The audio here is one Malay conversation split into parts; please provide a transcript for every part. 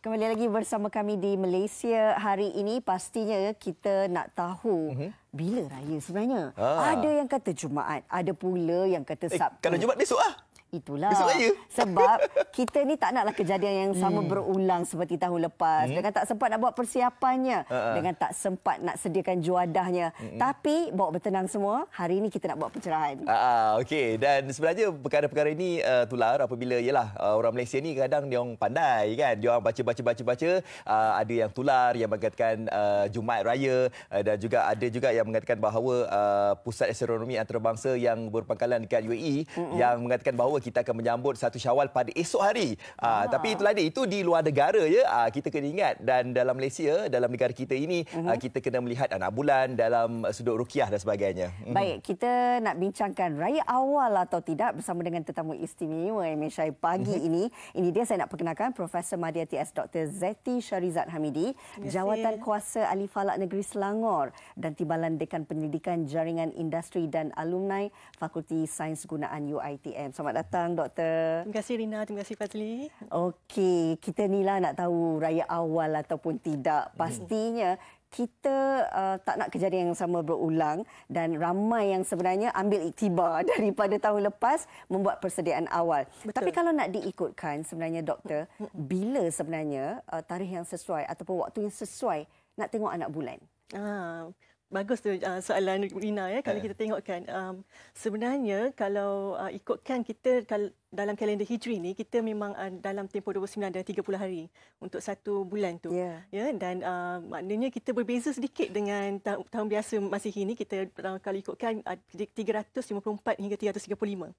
Kembali lagi bersama kami di Malaysia hari ini pastinya kita nak tahu mm-hmm. bila raya sebenarnya. Ah. Ada yang kata Jumaat, ada pula yang kata eh, Sabtu. Eh, kalau Jumaat besok ah. Itulah. Besok raya. Sebab kita ni tak naklah kejadian yang sama hmm. berulang seperti tahun lepas. Hmm. Dengan tak sempat nak buat persiapannya. Uh-uh. Dengan tak sempat nak sediakan juadahnya. Uh-uh. Tapi bawa bertenang semua. Hari ini kita nak buat pencerahan. Uh-uh. Okey. Dan sebenarnya perkara-perkara ini uh, tular apabila yalah, uh, eh, orang Malaysia ni kadang dia orang pandai kan. Dia orang baca-baca-baca-baca. Uh, eh, ada yang tular yang mengatakan uh, Jumaat Raya. Uh, dan juga ada juga yang mengatakan bahawa uh, pusat astronomi antarabangsa yang berpangkalan dekat UAE. Uh-uh. Yang mengatakan bahawa kita akan menyambut satu syawal pada esok hari. Ah. Uh, tapi itulah dia, itu di luar negara ya. Uh, kita kena ingat dan dalam Malaysia, dalam negara kita ini, uh-huh. uh, kita kena melihat anak bulan dalam eh, sudut rukiah dan sebagainya. Mhm. Baik, kita nak bincangkan raya awal atau tidak bersama dengan tetamu istimewa yang Syai pagi uh-huh. ini. Ini dia saya nak perkenalkan Profesor Madia TS Dr. Zeti Syarizat Hamidi, Jawatan Kuasa Ali Falak Negeri Selangor dan Timbalan Dekan Penyelidikan Jaringan Industri dan Alumni Fakulti Sains Gunaan UITM. Selamat datang datang doktor. Terima kasih Rina, terima kasih Fazli. Okey, kita ni lah nak tahu raya awal ataupun tidak. Pastinya kita uh, tak nak kejadian yang sama berulang dan ramai yang sebenarnya ambil iktibar daripada tahun lepas membuat persediaan awal. Betul. Tapi kalau nak diikutkan sebenarnya doktor, bila sebenarnya uh, tarikh yang sesuai ataupun waktu yang sesuai nak tengok anak bulan? Ah bagus tu uh, soalan Rina ya kalau yeah. kita tengokkan um, sebenarnya kalau uh, ikutkan kita kal- dalam kalender Hijri ni kita memang uh, dalam tempoh 29 dan 30 hari untuk satu bulan tu yeah. ya dan uh, maknanya kita berbeza sedikit dengan ta- tahun biasa masih ini kita uh, kalau ikutkan uh, 354 hingga 335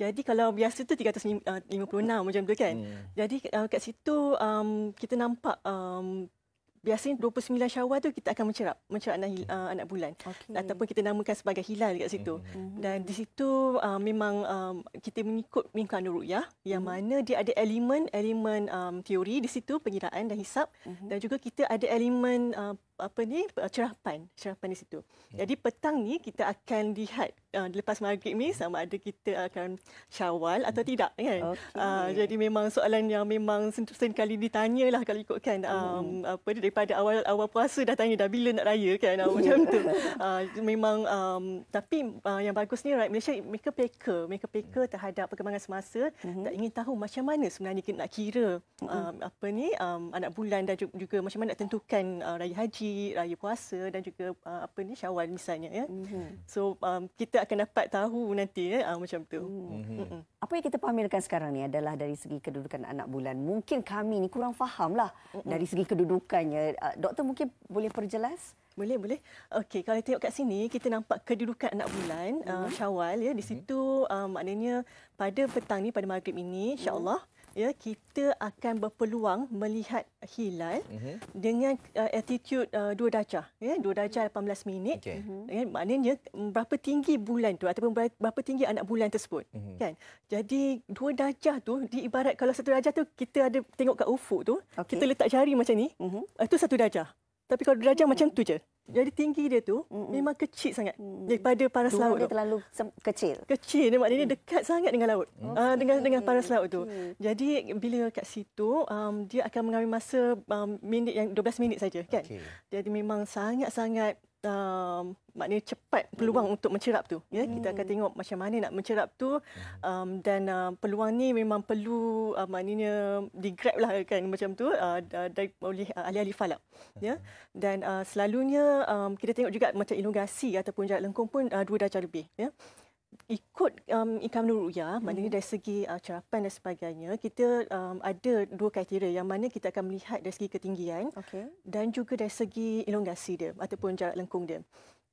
jadi kalau biasa tu 356 macam tu kan yeah. Hmm. jadi uh, kat situ um, kita nampak um, biasanya 29 Syawal tu kita akan mencerap mencerap anak, okay. uh, anak bulan okay. ataupun kita namakan sebagai hilal dekat situ mm-hmm. dan di situ uh, memang um, kita mengikut mingguan ya yang mm-hmm. mana dia ada elemen-elemen um, teori di situ pengiraan dan hisap mm-hmm. dan juga kita ada elemen uh, apa ni cerapan cerapan di situ. Hmm. Jadi petang ni kita akan lihat uh, lepas maghrib ni sama ada kita akan syawal atau hmm. tidak kan. Okay. Uh, ah, jadi memang soalan yang memang sentusan kali ditanyalah kalau ikutkan um, hmm. apa daripada awal awal puasa dah tanya dah bila nak raya kan uh, macam tu. Uh, memang um, tapi uh, yang bagus ni right Malaysia mereka peka mereka peka hmm. terhadap perkembangan semasa hmm. tak ingin tahu macam mana sebenarnya kita nak kira um, hmm. apa ni um, anak bulan dan juga macam mana nak tentukan uh, raya haji haji, raya puasa dan juga uh, apa ni Syawal misalnya ya. Mm-hmm. So um, kita akan dapat tahu nanti ya uh, macam tu. Mm-hmm. Mm-hmm. Apa yang kita pamerkan sekarang ni adalah dari segi kedudukan anak bulan. Mungkin kami ni kurang fahamlah mm-hmm. dari segi kedudukannya. Uh, doktor mungkin boleh perjelas? Boleh, boleh. Okey, kalau tengok kat sini kita nampak kedudukan anak bulan mm-hmm. uh, mhm. Syawal ya di mhm. situ mm-hmm. uh, maknanya pada petang ni pada maghrib ini insya-Allah mm-hmm ya kita akan berpeluang melihat hilal mm -hmm. dengan uh, altitude uh, dua darjah ya dua darjah 18 minit okay. Mhm. ya maknanya mm, berapa tinggi bulan tu ataupun berapa tinggi anak bulan tersebut mm -hmm. kan jadi dua darjah tu diibarat kalau satu darjah tu kita ada tengok kat ufuk tu okay. kita letak jari macam ni mm -hmm. Ah, itu satu darjah tapi kalau darjah mm -hmm. macam tu je jadi tinggi dia tu mm -mm. memang kecil sangat mm. daripada paras Tuhan laut dia tu. terlalu kecil. Kecil dia maknanya mm. dekat sangat dengan laut. Okay. Mm. Uh, dengan dengan paras laut tu. Okay. Jadi bila kat situ um, dia akan mengambil masa um, minit yang 12 minit saja kan. Okay. Jadi memang sangat-sangat um, maknanya cepat peluang hmm. untuk mencerap tu ya hmm. kita akan hmm. tengok macam mana nak mencerap tu um, dan uh, peluang ni memang perlu uh, maknanya digrab lah kan macam tu uh, dari oleh uh, ahli-ahli falak ya dan uh, selalunya um, kita tengok juga macam inugasi ataupun jarak lengkung pun uh, dua darjah lebih ya um, income Nur Uya, hmm. maknanya mhm. dari segi uh, carapan dan sebagainya, kita um, ada dua kriteria yang mana kita akan melihat dari segi ketinggian okay. dan juga dari segi elongasi dia ataupun jarak lengkung dia.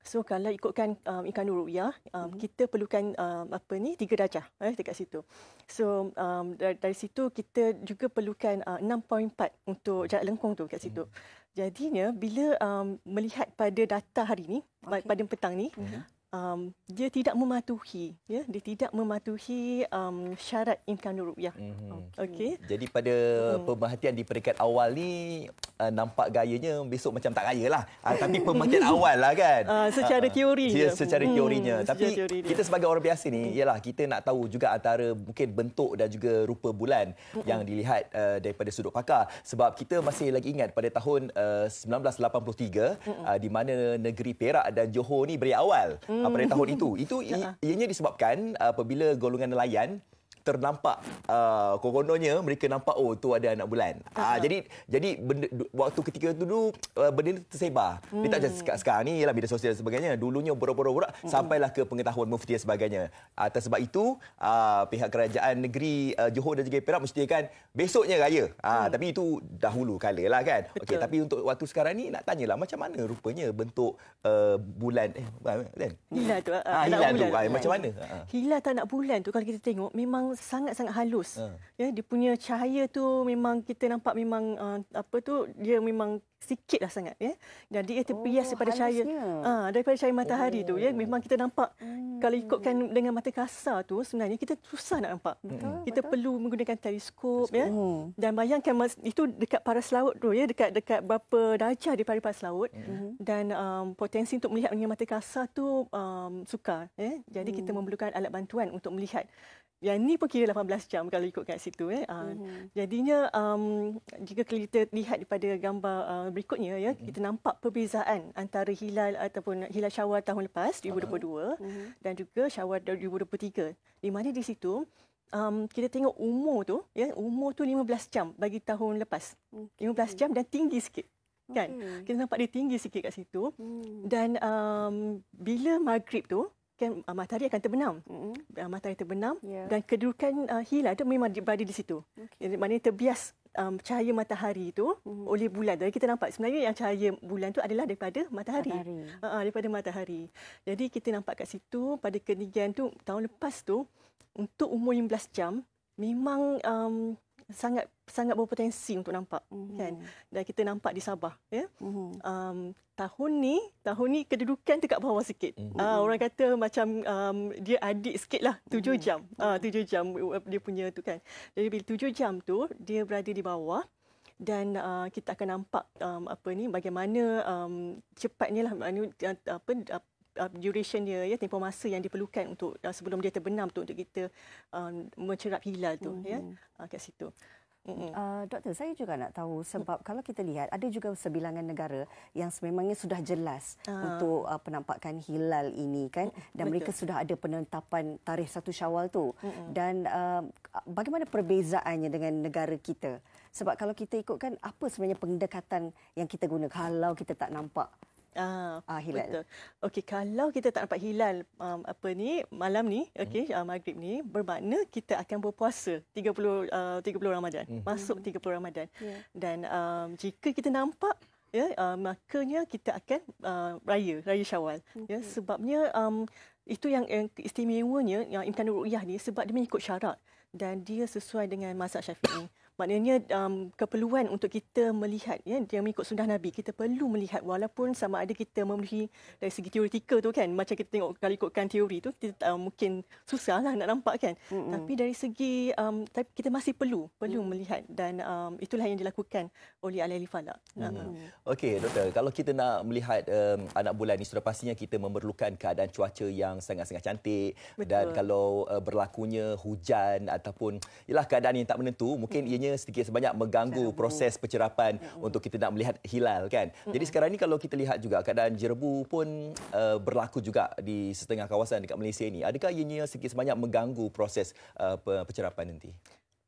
So kalau ikutkan um, ikan nuruk ya, um, hmm. kita perlukan um, apa ni tiga darjah eh, dekat situ. So um, dari, dari situ kita juga perlukan uh, 6.4 untuk jarak lengkung tu dekat situ. Hmm. Jadinya bila um, melihat pada data hari ini, okay. pada petang ni, hmm um, dia tidak mematuhi ya dia tidak mematuhi um, syarat imkan rukyah. mm-hmm. okey jadi pada mm. pemerhatian di peringkat awal ni uh, nampak gayanya besok macam tak kayalah uh, ah, tapi pemerhatian awal lah kan uh, secara ah, teori uh, secara hmm, teorinya mm, tapi secara teori kita sebagai orang biasa ni ialah hmm. kita nak tahu juga antara mungkin bentuk dan juga rupa bulan mm-hmm. yang dilihat uh, daripada sudut pakar sebab kita masih lagi ingat pada tahun uh, 1983 mm-hmm. uh, di mana negeri Perak dan Johor ni beri awal hmm pada tahun hmm. itu. Itu ha. ianya disebabkan apabila golongan nelayan ternampak uh, kononnya mereka nampak oh tu ada anak bulan. Uh-huh. Uh, jadi jadi benda, waktu ketika itu dulu uh, benda ni tersebar. Hmm. Dia tak macam hmm. sekarang, sekarang ni ialah media sosial dan sebagainya. Dulunya borak-borak hmm. sampailah ke pengetahuan mufti dan sebagainya. Atas uh, sebab itu uh, pihak kerajaan negeri uh, Johor dan juga Perak mestikan besoknya raya. Uh, hmm. tapi itu dahulu kala lah kan. Okey tapi untuk waktu sekarang ni nak tanyalah macam mana rupanya bentuk uh, bulan eh kan? Hilal tu. Uh, ha, hilal tu. Bulan. Ay, macam ya. mana? Hilal tak nak bulan tu kalau kita tengok memang sangat-sangat halus. Uh. Ya, dia punya cahaya tu memang kita nampak memang uh, apa tu dia memang sikitlah sangat ya. jadi ia terpias oh, daripada halusnya. cahaya uh, daripada cahaya matahari oh. tu ya. Oh. Memang kita nampak hmm. kalau ikutkan dengan mata kasar tu sebenarnya kita susah nak nampak. Hmm. Betul, kita betul. perlu menggunakan teleskop ya. Oh. Dan bayangkan itu dekat paras laut tu ya, dekat dekat berapa darjah daripada paras laut hmm. hmm. dan um, potensi untuk melihat dengan mata kasar tu um, sukar ya. Jadi hmm. kita memerlukan alat bantuan untuk melihat yang ni pun kira 18 jam kalau ikut kat situ eh. Uh, mm-hmm. Jadinya um jika kita lihat daripada gambar uh, berikutnya ya, mm-hmm. kita nampak perbezaan antara hilal ataupun hilal Syawal tahun lepas 2022 uh-huh. Ah. Mhm. dan juga Syawal 2023. Di mana di situ um kita tengok umur tu ya, umur tu 15 jam bagi tahun lepas. Okay. 15 jam dan tinggi sikit kan. Okay. Kita nampak dia tinggi sikit kat situ. Mm. Dan um bila maghrib tu kan uh, matahari akan terbenam. Mm-hmm. Uh, matahari terbenam yeah. dan kedudukan uh, ah, hilal itu memang berada di situ. Okay. Jadi, maknanya terbias um, cahaya matahari itu mm-hmm. oleh bulan. Jadi kita nampak sebenarnya yang cahaya bulan itu adalah daripada matahari. matahari. Uh, uh, daripada matahari. Jadi kita nampak kat situ pada ketinggian tu tahun lepas tu untuk umur 15 jam memang um, sangat sangat berpotensi untuk nampak mm-hmm. kan dan kita nampak di Sabah ya mm-hmm. um, tahun ni tahun ni kedudukan dekat bawah sikit mm-hmm. uh, orang kata macam um, dia adik sikit lah tujuh mm-hmm. jam uh, tujuh jam dia punya tu kan jadi bila tujuh jam tu dia berada di bawah dan uh, kita akan nampak um, apa ni bagaimana um, cepatnya lah apa Um, duration dia ya tempoh masa yang diperlukan untuk uh, sebelum dia terbenam tu, untuk kita um, mencerap hilal tu ya, mm-hmm. ya uh, kat situ. Uh, doktor saya juga nak tahu sebab mm. kalau kita lihat ada juga sebilangan negara yang sememangnya sudah jelas uh. untuk uh, penampakan hilal ini kan dan Betul. mereka sudah ada penetapan tarikh satu Syawal tu hmm dan uh, bagaimana perbezaannya dengan negara kita sebab kalau kita ikutkan apa sebenarnya pendekatan yang kita guna kalau kita tak nampak Ah, ah, hilal. Betul. Okey, kalau kita tak dapat hilal um, apa ni malam ni, hmm. okey, hmm. uh, maghrib ni, bermakna kita akan berpuasa 30 uh, 30 Ramadan. Hmm. Masuk 30 Ramadan. Yeah. Dan um, jika kita nampak ya, yeah, um, uh, makanya kita akan uh, raya, raya Syawal. Okay. Ya, sebabnya um, itu yang, yang istimewanya yang Imkanul Ru'yah ni sebab dia mengikut syarat dan dia sesuai dengan mazhab Syafi'i maknanya um, keperluan untuk kita melihat ya dia mengikut sunnah nabi kita perlu melihat walaupun sama ada kita memenuhi dari segi teoretikal tu kan macam kita tengok kalau ikutkan teori tu kita um, mungkin lah nak nampak kan mm-hmm. tapi dari segi um, tapi kita masih perlu perlu mm. melihat dan um, itulah yang dilakukan oleh ahli-ahli falak mm. okey doktor kalau kita nak melihat um, anak bulan ini sudah pastinya kita memerlukan keadaan cuaca yang sangat-sangat cantik Betul. dan kalau uh, berlakunya hujan ataupun ialah keadaan yang tak menentu mungkin ianya sebenarnya sedikit sebanyak mengganggu jerebu. proses pencerapan mm -hmm. untuk kita nak melihat hilal kan. Mm -hmm. Jadi sekarang ni kalau kita lihat juga keadaan jerebu pun uh, berlaku juga di setengah kawasan dekat Malaysia ini. Adakah ianya sedikit sebanyak mengganggu proses uh, pencerapan nanti?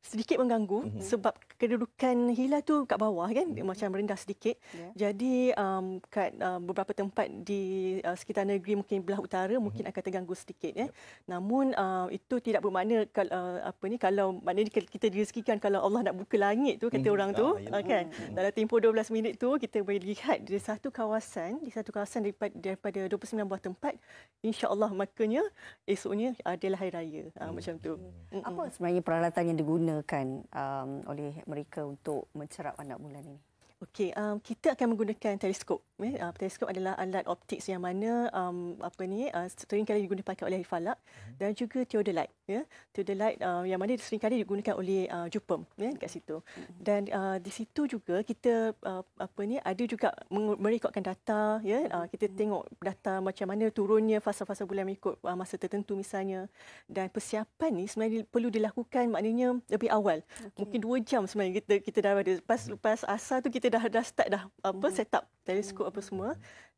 sedikit mengganggu mm -hmm. sebab kedudukan Hila tu kat bawah kan mm -hmm. macam rendah sedikit. Yeah. Jadi um, kat um, beberapa tempat di uh, sekitar negeri mungkin belah utara mm -hmm. mungkin mhm. akan terganggu sedikit ya. Yeah. Namun uh, itu tidak bermakna kalau uh, apa ni kalau maknanya kita direzekikan kalau Allah nak buka langit tu kata mm -hmm. orang tu ah, ya. ah kan. Mm -hmm. Dalam tempoh 12 minit tu kita boleh lihat di satu kawasan di satu kawasan daripada daripada 29 buah tempat insya-Allah makanya esoknya adalah hari raya. Mm -hmm. macam tu. Mm -hmm. Apa sebenarnya peralatan yang diguna digunakan um, oleh mereka untuk mencerap anak bulan ini? Okey, um, kita akan menggunakan teleskop. Eh? Uh, teleskop adalah alat optik yang mana um, apa ni uh, kali digunakan oleh falak mm-hmm. dan juga theodolite. light. Yeah? Theodolite uh, yang mana sering kali digunakan oleh uh, jupem yeah? dekat situ. Mm-hmm. Dan uh, di situ juga kita uh, apa ni ada juga merekodkan data. Yeah? Ya. Uh, kita mm-hmm. tengok data macam mana turunnya fasa-fasa bulan mengikut uh, masa tertentu misalnya. Dan persiapan ni sebenarnya perlu dilakukan maknanya lebih awal. Okay. Mungkin dua jam sebenarnya kita, kita dah ada. Lepas, lepas mhm. asar tu kita kita dah dah start dah apa hmm. set up teleskop apa semua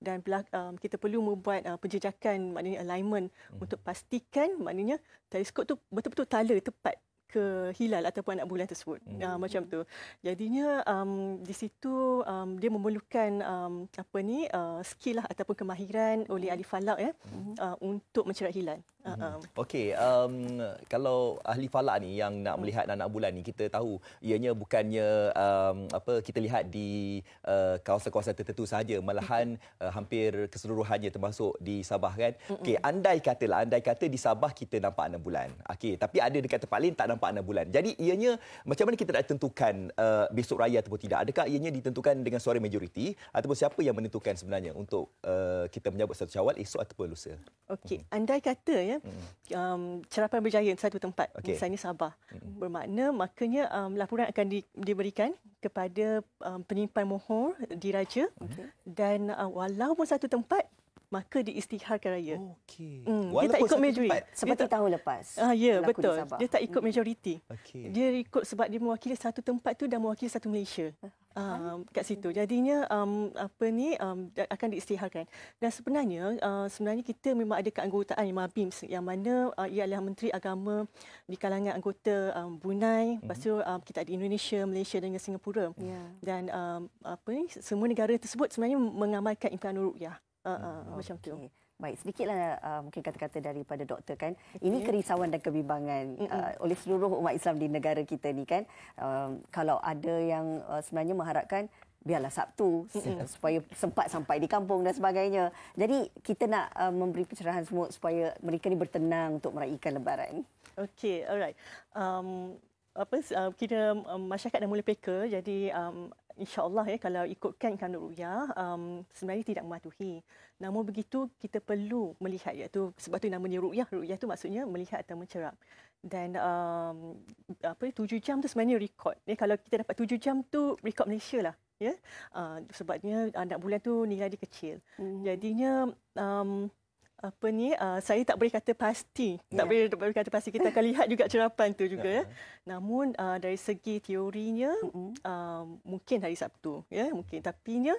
dan um, kita perlu membuat uh, penjejakan maknanya alignment hmm. untuk pastikan maknanya teleskop tu betul-betul tala tepat ke hilal ataupun anak bulan tersebut hmm. uh, macam tu jadinya um, di situ um, dia memerlukan um, apa ni uh, skill lah ataupun kemahiran oleh hmm. ahli falak ya hmm. uh, untuk mencerat hilal Uh-huh. Okey, um, kalau ahli falak ni yang nak mm. melihat anak bulan ni, kita tahu ianya bukannya um, apa kita lihat di uh, kawasan-kawasan tertentu saja, malahan mm-hmm. uh, hampir keseluruhannya termasuk di Sabah kan. Okey, andai katalah, andai kata di Sabah kita nampak anak bulan. Okey, tapi ada dekat tempat lain tak nampak anak bulan. Jadi ianya macam mana kita nak tentukan uh, besok raya ataupun tidak? Adakah ianya ditentukan dengan suara majoriti ataupun siapa yang menentukan sebenarnya untuk uh, kita menyambut satu syawal esok ataupun lusa? Okey, mm-hmm. andai kata ya Mm. um, cerapan berjaya di satu tempat okay. misalnya Sabah mm-hmm. bermakna makanya um, laporan akan di, diberikan kepada um, penyimpan mohor diraja okay. dan uh, walaupun satu tempat maka diistiharkan raya. Okey. Mm, dia tak ikut majoriti seperti tak, tahun lepas. Ah ya betul. dia tak ikut majoriti. Okay. Dia ikut sebab dia mewakili satu tempat tu dan mewakili satu Malaysia. huh ah um, kat situ. Jadinya um, apa ni um, akan diistiharkan. Dan sebenarnya uh, sebenarnya kita memang ada keanggotaan yang BIMS yang mana uh, ia adalah Menteri Agama di kalangan anggota um, Brunei, mm-hmm. lepas tu um, kita ada Indonesia, Malaysia dan Singapura. Yeah. Dan um, apa ni semua negara tersebut sebenarnya mengamalkan Imkanur Rukyah. Uh, ah, uh, okay. Hmm, macam tu. Baik, sedikitlah uh, mungkin kata-kata daripada doktor kan. Ini kerisauan dan kebimbangan uh, oleh seluruh umat Islam di negara kita ni kan. Uh, kalau ada yang uh, sebenarnya mengharapkan biarlah Sabtu Mm-mm. supaya sempat sampai di kampung dan sebagainya. Jadi kita nak uh, memberi pencerahan semua supaya mereka ni bertenang untuk meraihkan lebaran. Okey, alright. Um apa uh, kita um, masyarakat dah mula peka jadi um, insyaallah ya kalau ikutkan kanun ruya um, sebenarnya tidak mematuhi namun begitu kita perlu melihat iaitu sebab tu namanya ruya ruya tu maksudnya melihat atau mencerap dan um, apa tujuh jam tu sebenarnya rekod ya kalau kita dapat tujuh jam tu rekod Malaysia lah ya uh, sebabnya anak bulan tu nilai dia kecil mm-hmm. jadinya um, apa ni uh, saya tak boleh kata pasti yeah. tak ya. boleh tak boleh kata pasti kita akan lihat juga cerapan tu juga yeah. ya namun uh, dari segi teorinya mm-hmm. uh, mungkin hari Sabtu ya mungkin tapi nya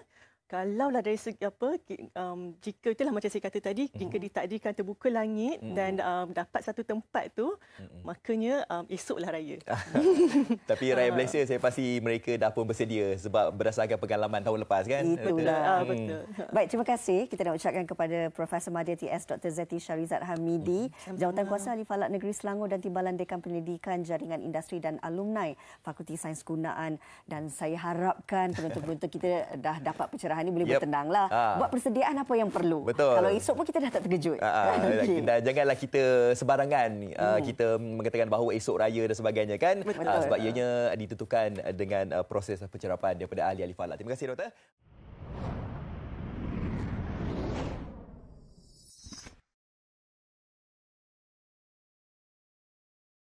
kalau lah dari segi apa, um, jika itulah macam saya kata tadi, mm-hmm. jika ditakdirkan terbuka langit mm-hmm. dan um, dapat satu tempat tu, mm-hmm. makanya um, esoklah raya. Tapi raya ah. Malaysia saya pasti mereka dah pun bersedia sebab berdasarkan pengalaman tahun lepas kan? Itulah, betul. Ah, hmm. betul. Baik, terima kasih. Kita nak ucapkan kepada Profesor Madia TS Dr. Zeti Syarizat Hamidi, mm-hmm. Jawatan Kuasa Ahli Falak Negeri Selangor dan Timbalan Dekan Pendidikan Jaringan Industri dan Alumni Fakulti Sains Gunaan. Dan saya harapkan penonton-penonton kita dah dapat pencerahan Ha, ah, ini boleh yep. bertenang lah. Ha. Ah. Buat persediaan apa yang perlu. Betul. Kalau esok pun kita dah tak terkejut. Ha, ha. okay. Dan janganlah kita sebarangan ah, hmm. kita mengatakan bahawa esok raya dan sebagainya kan. Betul. sebab ianya ditentukan dengan proses pencerapan daripada ahli-ahli falak. Terima kasih Doktor.